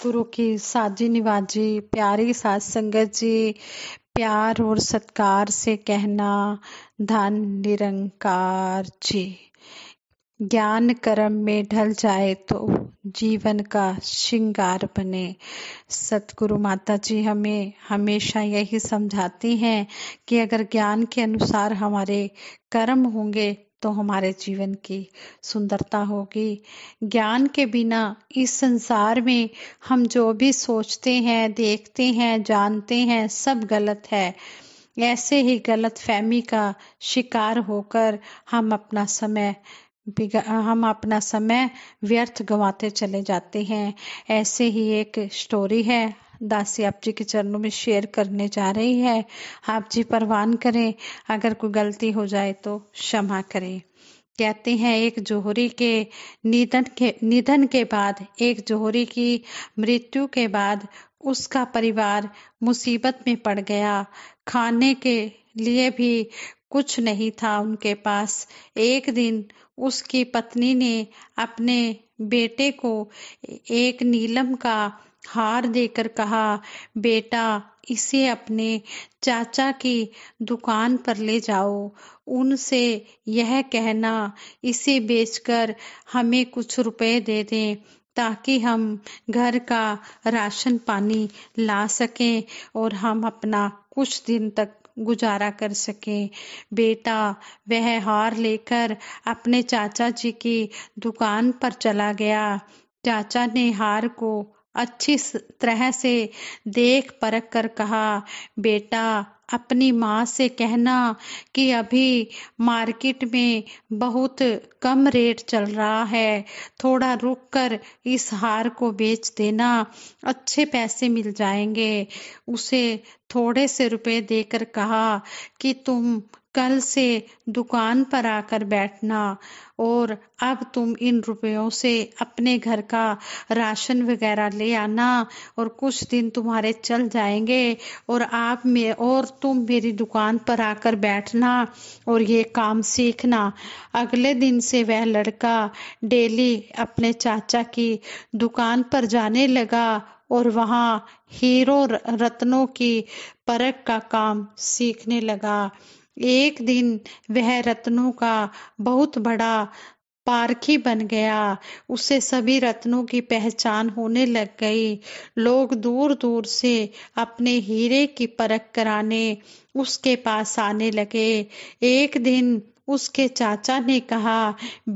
सतगुरु की साजी निवाजी प्यारी सास संगत जी प्यार और सत्कार से कहना धन निरंकार जी ज्ञान कर्म में ढल जाए तो जीवन का श्रृंगार बने सतगुरु माता जी हमें हमेशा यही समझाती हैं कि अगर ज्ञान के अनुसार हमारे कर्म होंगे तो हमारे जीवन की सुंदरता होगी ज्ञान के बिना इस संसार में हम जो भी सोचते हैं देखते हैं जानते हैं सब गलत है ऐसे ही गलत फहमी का शिकार होकर हम अपना समय हम अपना समय व्यर्थ गवाते चले जाते हैं ऐसे ही एक स्टोरी है दासी आप जी के चरणों में शेयर करने जा रही है आप जी परवान करें अगर कोई गलती हो जाए तो क्षमा करें कहते हैं एक जोहरी के निधन के निधन के बाद एक जोहरी की मृत्यु के बाद उसका परिवार मुसीबत में पड़ गया खाने के लिए भी कुछ नहीं था उनके पास एक दिन उसकी पत्नी ने अपने बेटे को एक नीलम का हार देकर कहा बेटा इसे अपने चाचा की दुकान पर ले जाओ उनसे यह कहना इसे बेचकर हमें कुछ रुपए दे दें ताकि हम घर का राशन पानी ला सकें और हम अपना कुछ दिन तक गुजारा कर सके बेटा वह हार लेकर अपने चाचा जी की दुकान पर चला गया चाचा ने हार को अच्छी तरह से देख परख कर कहा बेटा अपनी माँ से कहना कि अभी मार्केट में बहुत कम रेट चल रहा है थोड़ा रुक कर इस हार को बेच देना अच्छे पैसे मिल जाएंगे उसे थोड़े से रुपए देकर कहा कि तुम कल से दुकान पर आकर बैठना और अब तुम इन रुपयों से अपने घर का राशन वगैरह ले आना और कुछ दिन तुम्हारे चल जाएंगे और आप में और तुम मेरी दुकान पर आकर बैठना और ये काम सीखना अगले दिन से वह लड़का डेली अपने चाचा की दुकान पर जाने लगा और वहाँ हीरो रत्नों की परख का काम सीखने लगा एक दिन वह रत्नों का बहुत बड़ा पारखी बन गया उसे सभी रत्नों की पहचान होने लग गई लोग दूर दूर से अपने हीरे की परख कराने उसके पास आने लगे एक दिन उसके चाचा ने कहा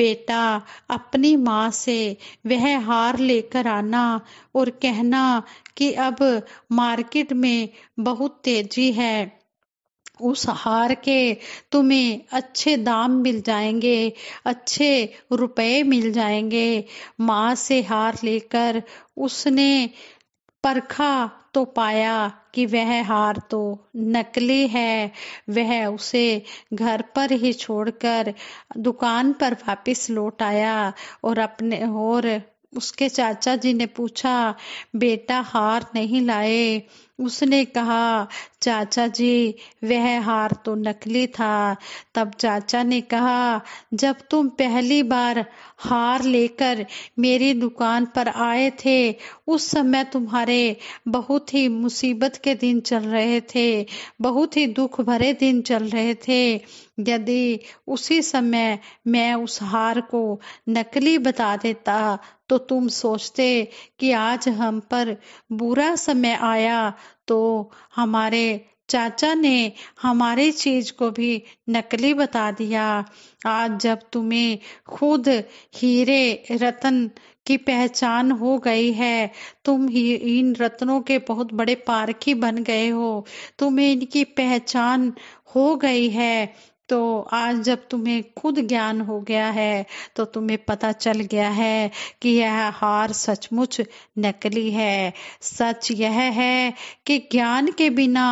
बेटा अपनी माँ से वह हार लेकर आना और कहना कि अब मार्केट में बहुत तेजी है उस हार के तुम्हें अच्छे दाम मिल जाएंगे अच्छे रुपए मिल जाएंगे माँ से हार लेकर उसने परखा तो पाया कि वह हार तो नकली है वह उसे घर पर ही छोड़कर दुकान पर वापस लौट आया और अपने और उसके चाचा जी ने पूछा बेटा हार नहीं लाए उसने कहा चाचा जी वह हार तो नकली था तब चाचा ने कहा जब तुम पहली बार हार लेकर मेरी दुकान पर आए थे उस समय तुम्हारे बहुत ही मुसीबत के दिन चल रहे थे बहुत ही दुख भरे दिन चल रहे थे यदि उसी समय मैं उस हार को नकली बता देता तो तुम सोचते कि आज हम पर बुरा समय आया तो हमारे चाचा ने हमारे चीज को भी नकली बता दिया आज जब तुम्हें खुद हीरे रतन की पहचान हो गई है तुम ही इन रत्नों के बहुत बड़े पारखी बन गए हो तुम्हें इनकी पहचान हो गई है तो आज जब तुम्हें खुद ज्ञान हो गया है तो तुम्हें पता चल गया है कि यह हार सचमुच नकली है सच यह है कि ज्ञान के बिना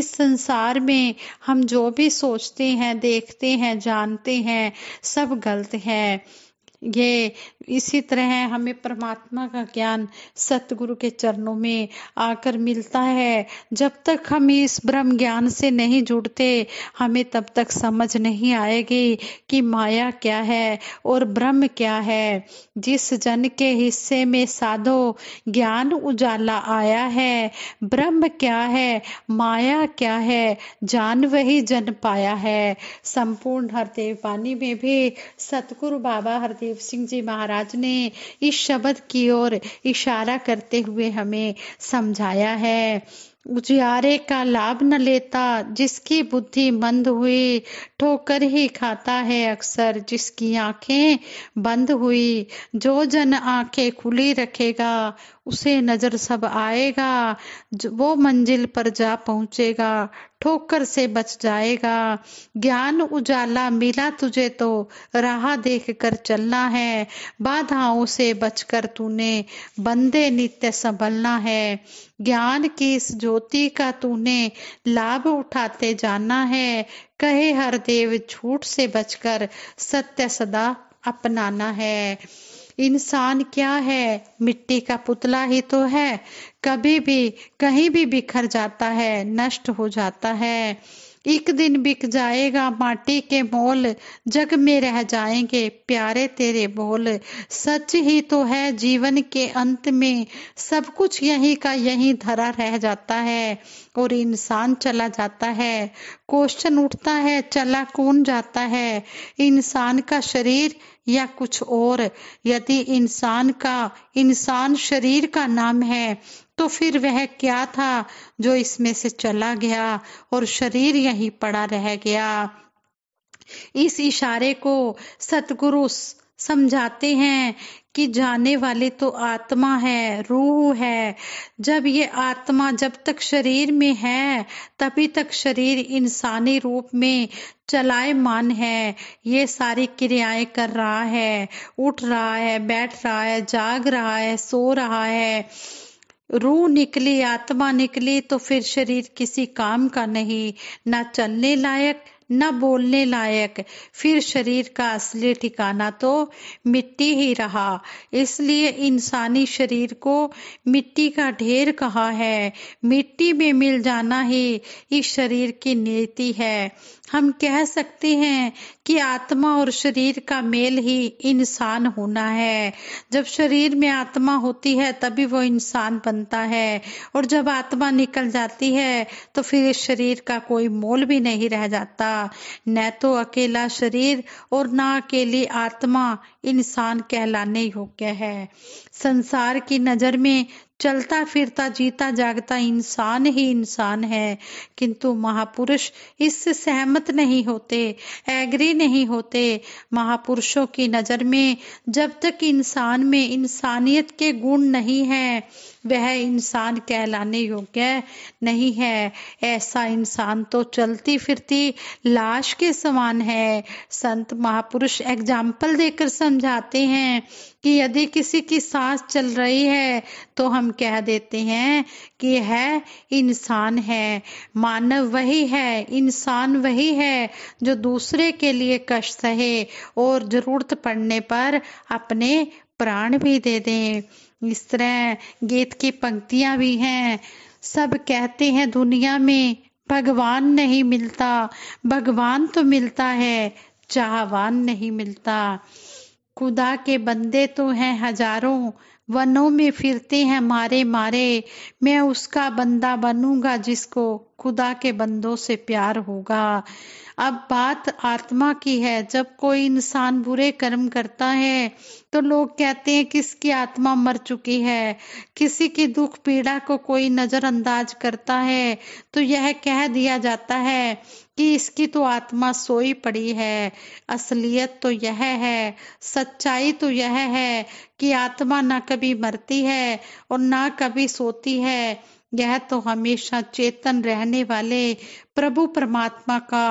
इस संसार में हम जो भी सोचते हैं देखते हैं जानते हैं सब गलत है ये इसी तरह हमें परमात्मा का ज्ञान सतगुरु के चरणों में आकर मिलता है जब तक हम इस ब्रह्म ज्ञान से नहीं जुड़ते हमें तब तक समझ नहीं आएगी कि माया क्या है और ब्रह्म क्या है जिस जन के हिस्से में साधो ज्ञान उजाला आया है ब्रह्म क्या है माया क्या है जान वही जन पाया है संपूर्ण हरदेव पानी में भी सतगुरु बाबा हरदेव गुरुदेव सिंह जी महाराज ने इस शब्द की ओर इशारा करते हुए हमें समझाया है उजियारे का लाभ न लेता जिसकी बुद्धि मंद हुई ठोकर ही खाता है अक्सर जिसकी आंखें बंद हुई जो जन आंखें खुली रखेगा उसे नजर सब आएगा वो मंजिल पर जा पहुंचेगा ठोकर से बच जाएगा ज्ञान उजाला मिला तुझे तो राह देख कर चलना है बाधाओं से बचकर तूने बंदे नित्य संभलना है ज्ञान की इस ज्योति का तूने लाभ उठाते जाना है कहे हर देव झूठ से बचकर सत्य सदा अपनाना है इंसान क्या है मिट्टी का पुतला ही तो है कभी भी कहीं भी बिखर जाता है नष्ट हो जाता है एक दिन बिक जाएगा माटी के मोल जग में रह जाएंगे प्यारे तेरे बोल सच ही तो है जीवन के अंत में सब कुछ यही का यही धरा रह जाता है और इंसान चला जाता है क्वेश्चन उठता है चला कौन जाता है इंसान का शरीर या कुछ और यदि इंसान का इंसान शरीर का नाम है तो फिर वह क्या था जो इसमें से चला गया और शरीर यही पड़ा रह गया इस इशारे को सतगुरु समझाते हैं कि जाने वाले तो आत्मा है रूह है जब ये आत्मा जब तक शरीर में है तभी तक शरीर इंसानी रूप में मान है ये सारी क्रियाएं कर रहा है उठ रहा है बैठ रहा है जाग रहा है सो रहा है रूह निकली आत्मा निकली तो फिर शरीर किसी काम का नहीं ना चलने लायक न बोलने लायक फिर शरीर का असली ठिकाना तो मिट्टी ही रहा इसलिए इंसानी शरीर को मिट्टी का ढेर कहा है मिट्टी में मिल जाना ही इस शरीर की नीति है हम कह सकते हैं कि आत्मा और शरीर का मेल ही इंसान होना है जब शरीर में आत्मा होती है तभी वो इंसान बनता है और जब आत्मा निकल जाती है तो फिर इस शरीर का कोई मोल भी नहीं रह जाता न तो अकेला शरीर और ना अकेली आत्मा इंसान कहलाने योग्य है संसार की नजर में चलता फिरता जीता जागता इंसान ही इंसान है किंतु महापुरुष इससे सहमत नहीं होते एग्री नहीं होते महापुरुषों की नजर में जब तक इंसान में इंसानियत के गुण नहीं है वह इंसान कहलाने योग्य नहीं है ऐसा इंसान तो चलती फिरती लाश के समान है संत महापुरुष एग्जाम्पल देकर समझाते हैं कि यदि किसी की सांस चल रही है तो हम कह देते हैं कि है इंसान है मानव वही है इंसान वही है जो दूसरे के लिए कष्ट सहे और जरूरत पड़ने पर अपने प्राण भी दे दे इस तरह गीत की पंक्तियां भी हैं सब कहते हैं दुनिया में भगवान नहीं मिलता भगवान तो मिलता है चाहवान नहीं मिलता खुदा के बंदे तो हैं हजारों वनों में फिरते हैं मारे मारे मैं उसका बंदा बनूंगा जिसको खुदा के बंदों से प्यार होगा अब बात आत्मा की है जब कोई इंसान बुरे कर्म करता है तो लोग कहते हैं किसकी आत्मा मर चुकी है किसी की दुख पीड़ा को कोई नजरअंदाज करता है तो यह कह दिया जाता है कि इसकी तो आत्मा सोई पड़ी है असलियत तो यह है सच्चाई तो यह है कि आत्मा ना कभी मरती है और ना कभी सोती है यह तो हमेशा चेतन रहने वाले प्रभु परमात्मा का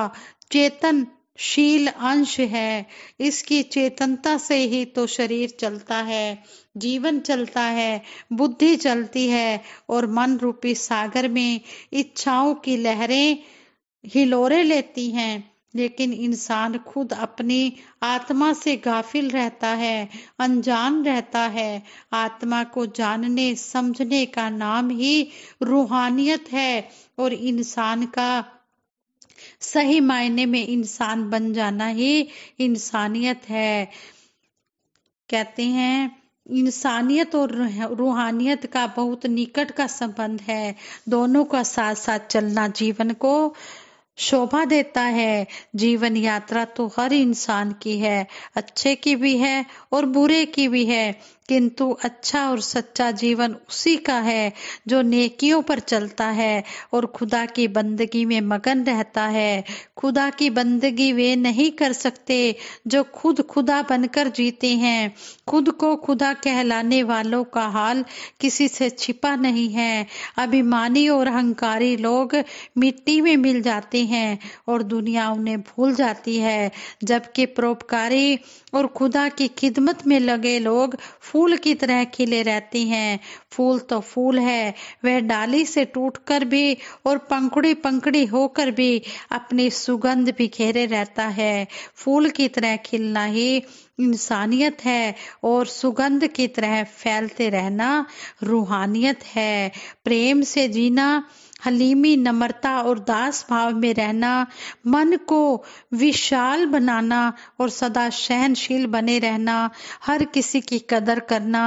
चेतन शील अंश है इसकी चेतनता से ही तो शरीर चलता है जीवन चलता है बुद्धि चलती है और मन रूपी सागर में इच्छाओं की लहरें हिलोरे लेती हैं लेकिन इंसान खुद अपनी आत्मा से गाफिल रहता है अनजान रहता है आत्मा को जानने समझने का नाम ही रूहानियत है और इंसान का सही मायने में इंसान बन जाना ही इंसानियत है कहते हैं इंसानियत और रूहानियत का बहुत निकट का संबंध है दोनों का साथ साथ चलना जीवन को शोभा देता है जीवन यात्रा तो हर इंसान की है अच्छे की भी है और बुरे की भी है किंतु अच्छा और सच्चा जीवन उसी का है जो नेकियों पर चलता है और खुदा की बंदगी में मगन रहता है खुदा की बंदगी वे नहीं कर सकते जो खुद खुदा बनकर जीते हैं खुद को खुदा कहलाने वालों का हाल किसी से छिपा नहीं है अभिमानी और अहंकारी लोग मिट्टी में मिल जाते हैं और दुनिया उन्हें भूल जाती है जबकि परोपकारी और खुदा की खिदमत में लगे लोग फूल की तरह खिले रहती हैं फूल तो फूल है वह डाली से टूटकर भी और पंखुड़ी पंखुड़ी होकर भी अपनी सुगंध बिखेरे रहता है फूल की तरह खिलना ही इंसानियत है और सुगंध की तरह फैलते रहना रूहानियत है प्रेम से जीना हलीमी नम्रता और दास भाव में रहना मन को विशाल बनाना और सदा सहनशील बने रहना हर किसी की कदर करना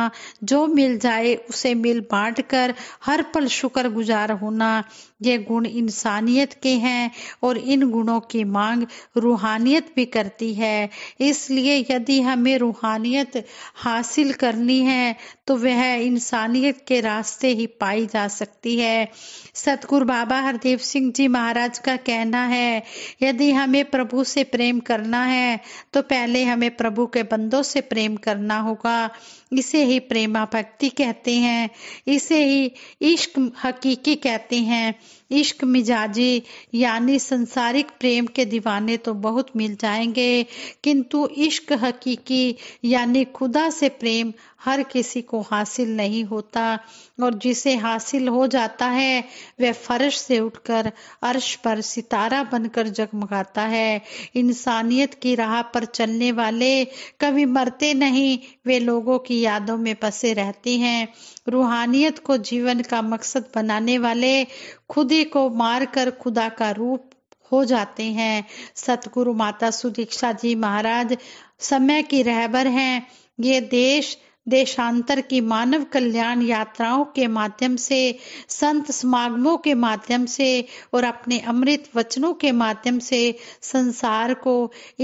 जो मिल जाए उसे मिल बांट कर हर पल शुक्र गुजार होना ये गुण इंसानियत के हैं और इन गुणों की मांग रूहानियत भी करती है इसलिए यदि हमें रूहानियत हासिल करनी है तो वह इंसानियत के रास्ते ही पाई जा सकती है सतगुरु बाबा हरदेव सिंह जी महाराज का कहना है यदि हमें प्रभु से प्रेम करना है तो पहले हमें प्रभु के बंदों से प्रेम करना होगा इसे ही प्रेमा भक्ति कहते हैं इसे ही इश्क हकीकी कहते हैं इश्क मिजाजी यानी संसारिक प्रेम के दीवाने तो बहुत मिल जाएंगे किंतु इश्क हकीकी यानी खुदा से प्रेम हर किसी को हासिल नहीं होता और जिसे हासिल हो जाता है वह फर्श से उठकर अर्श पर सितारा बनकर जगमगाता है इंसानियत की राह पर चलने वाले कभी मरते नहीं वे लोगों की यादों में पसे रहती हैं रूहानियत को जीवन का मकसद बनाने वाले खुद ही को मारकर खुदा का रूप हो जाते हैं सतगुरु माता सुदीक्षा जी महाराज समय की रहबर हैं ये देश देशांतर की मानव कल्याण यात्राओं के माध्यम से संत समागमों के माध्यम से और अपने अमृत वचनों के माध्यम से संसार को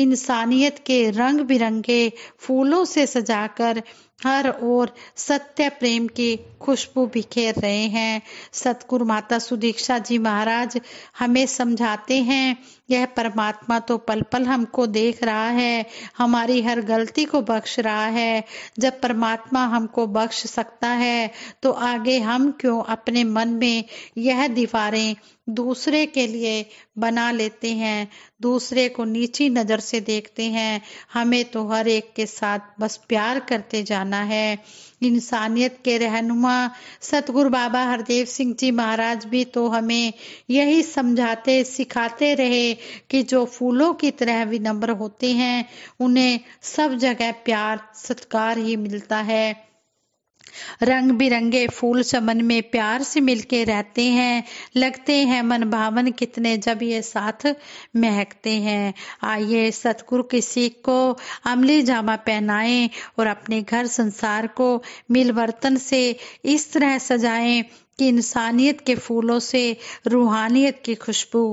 इंसानियत के रंग बिरंगे फूलों से सजाकर हर ओर सत्य प्रेम की खुशबू बिखेर रहे हैं सतगुरु माता सुदीक्षा जी महाराज हमें समझाते हैं यह परमात्मा तो पल पल हमको देख रहा है हमारी हर गलती को बख्श रहा है जब परमात्मा हमको बख्श सकता है तो आगे हम क्यों अपने मन में यह दीवारें दूसरे के लिए बना लेते हैं दूसरे को नीची नज़र से देखते हैं हमें तो हर एक के साथ बस प्यार करते जाना है इंसानियत के रहनुमा सतगुरु बाबा हरदेव सिंह जी महाराज भी तो हमें यही समझाते सिखाते रहे कि जो फूलों की तरह विनम्र होते हैं उन्हें सब जगह प्यार सत्कार ही मिलता है रंग बिरंगे फूल समन में प्यार से मिलके रहते हैं लगते हैं मन भावन कितने जब ये साथ महकते हैं आइए सतगुरु की सीख को अमली जामा पहनाए और अपने घर संसार को मिल बर्तन से इस तरह सजाएं कि इंसानियत के फूलों से रूहानियत की खुशबू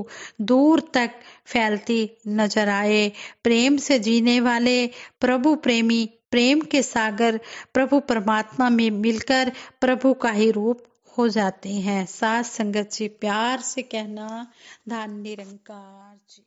दूर तक फैलती नजर आए प्रेम से जीने वाले प्रभु प्रेमी प्रेम के सागर प्रभु परमात्मा में मिलकर प्रभु का ही रूप हो जाते हैं सास संगत जी प्यार से कहना धान निरंकार जी